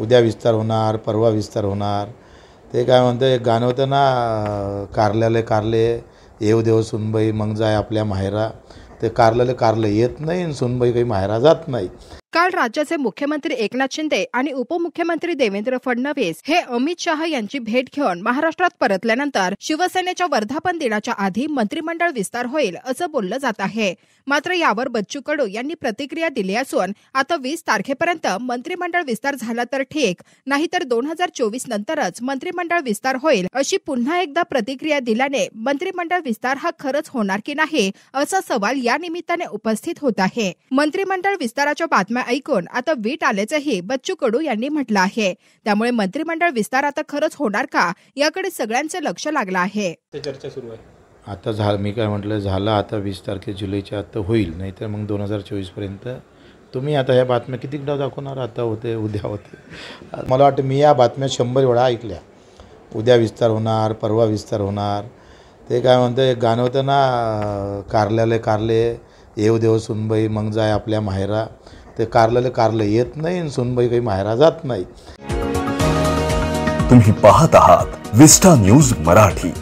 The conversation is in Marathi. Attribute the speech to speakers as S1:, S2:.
S1: उद्या विस्तार होणार परवा विस्तार होणार ते काय म्हणतं एक गाणं होतं ना कारल्याले कारले येव देव सुनबाई मग जाय आपल्या माहेरा ते कारल्याले कारलं येत नाही सुनबाई काही माहेरा जात नाही
S2: काल राज्याचे मुख्यमंत्री एकनाथ शिंदे आणि उपमुख्यमंत्री देवेंद्र फडणवीस हे अमित शाह यांची भेट घेऊन महाराष्ट्रात परतल्यानंतर शिवसेनेच्या वर्धापन दिनाच्या आधी मंत्रिमंडळ विस्तार होईल असं बोललं जात आहे मात्र यावर बच्चू कडू यांनी प्रतिक्रिया दिली असून आता वीस तारखेपर्यंत मंत्रिमंडळ विस्तार झाला तर ठीक नाहीतर दोन हजार चोवीस नंतरच मंत्रिमंडळ विस्तार होईल अशी पुन्हा एकदा प्रतिक्रिया दिल्याने मंत्रिमंडळ विस्तार हा खरंच होणार की नाही असा सवाल या निमित्ताने उपस्थित होत आहे मंत्रिमंडळ विस्ताराच्या बातम्या ऐकून आता वीट आल्याचंही बच्चू कडू यांनी म्हटलं आहे त्यामुळे मंत्रिमंडळ विस्तार आता खरंच होणार का याकडे सगळ्यांचं लक्ष लागलं आहे
S3: चर्चा सुरू आहे
S1: आता झालं मी काय म्हटलं झालं आता वीस तारखे जुलैच्या आता होईल नाहीतर मग दोन हजार चोवीसपर्यंत तुम्ही आता ह्या बातम्या किती डाव दाखवणार आता होते उद्या होते मला वाटतं मी या बातम्या शंभर वेळा ऐकल्या उद्या विस्तार होणार परवा विस्तार होणार ते काय म्हणतं गाणं होतं ना कारल्याले कारले येऊ देव सुनबाई मग जाय आपल्या माहेरा ते कारलेले कारलं येत नाही सुनबाई काही माहेरा जात नाही तुम्ही पाहत आहात विस्टा न्यूज मराठी